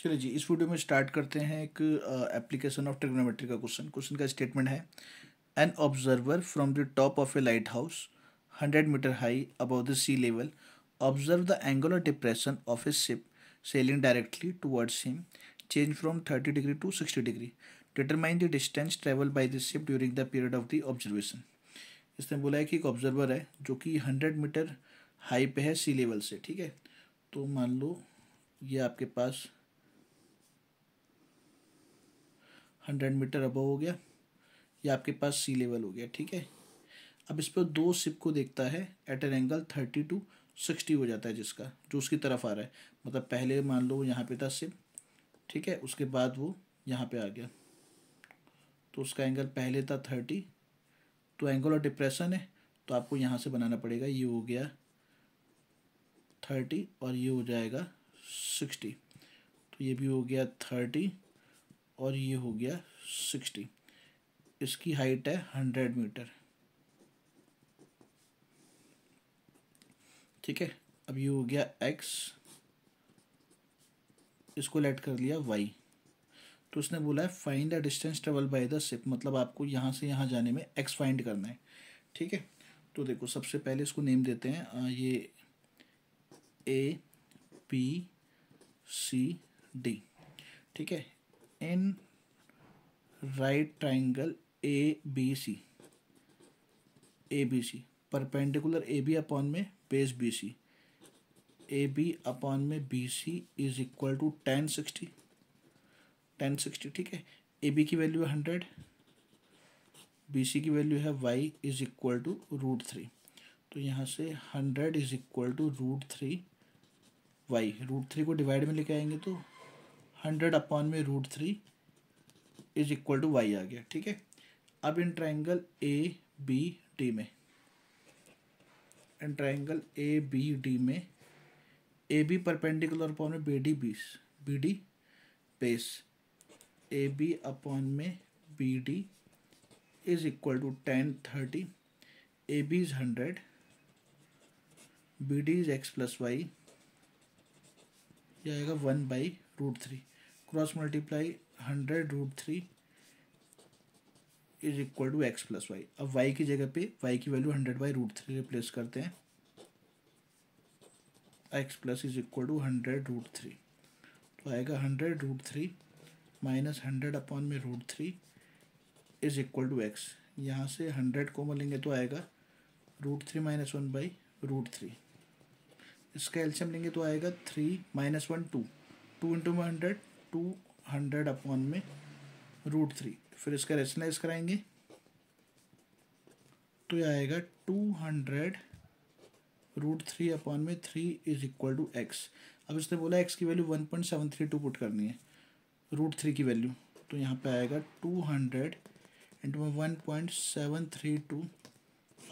चलिए जी इस वीडियो में स्टार्ट करते हैं एक एप्लीकेशन ऑफ ट्रिग्नोमेट्री का क्वेश्चन क्वेश्चन का स्टेटमेंट है an observer from the top of a light house hundred metre high above the sea level observe the angle of depression of a ship sailing directly towards him change from thirty degree to sixty degree determine the distance travel by the ship during the period of the observation इसने बोला है कि एक observer है जो कि hundred metre high पे है सी लेवल से ठीक है तो मान लो ये आपके पास हंड्रेड मीटर अबव हो गया या आपके पास सी लेवल हो गया ठीक है अब इस पर दो सिप को देखता है at an angle thirty to sixty हो जाता है जिसका जो उसकी तरफ आ रहा है मतलब पहले मान लो यहाँ पे था सिप ठीक है उसके बाद वो यहाँ पे आ गया तो उसका एंगल पहले था थर्टी तो एंगल ऑफ डिप्रेशन है तो आपको यहाँ से बनाना पड़ेगा ये हो गया थर्टी और ये हो जाएगा सिक्सटी तो ये भी हो गया थर्टी और ये हो गया सिक्सटी इसकी हाइट है हंड्रेड मीटर ठीक है अब ये हो गया एक्स इसको लेट कर लिया वाई तो उसने बोला है find the distance travel by the ship मतलब आपको यहाँ से यहाँ जाने में एक्स फाइंड करना है ठीक है तो देखो सबसे पहले इसको नेम देते हैं आ, ये ए पी सी डी ठीक है right triangle A B C A B C perpendicular A B upon में base B C A B upon में B C is equal to tan sixty tan sixty ठीक है A B की value है hundred B C की value है Y is equal to root three तो यहाँ से hundred is equal to root three Y root three को डिवाइड में लेके आएंगे तो हंड्रेड अपॉन में root three is equal to Y आ गया ठीक है अब in triangle A B D में in triangle A B D में ए बी परपेंडिकुलर अपॉन में B D base B D base A B upon में B D is equal to tan thirty A B is hundred B D is X plus Y यह आएगा one by root three cross multiply hundred root three is equal to X plus Y अब Y की जगह पे Y की value hundred by root three replace करते हैं X plus is equal to hundred root three तो आएगा hundred root three minus hundred upon में root three is equal to X यहाँ से हंड्रेड को मिलेंगे तो आएगा root three minus one by root three इसका एल्शियम लेंगे तो आएगा three minus one two two into one hundred to hundred upon में रूट थ्री फिर इसका रेशनलाइज कराएंगे तो यह आएगा two hundred root three upon में three is equal to X अब इसने बोला एक्स की value one point seven three two put करनी है रूट थ्री की वैल्यू तो यहाँ पे आएगा टू हंड्रेड इंटू में one point seven three two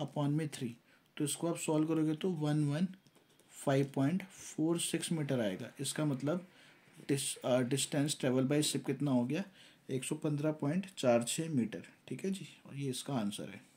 upon में थ्री तो इसको आप सॉल्व करोगे तो वन वन 5.46 मीटर आएगा इसका मतलब dis distance travel by ship कितना हो गया 115.46 मीटर ठीक है जी और ये इसका आंसर है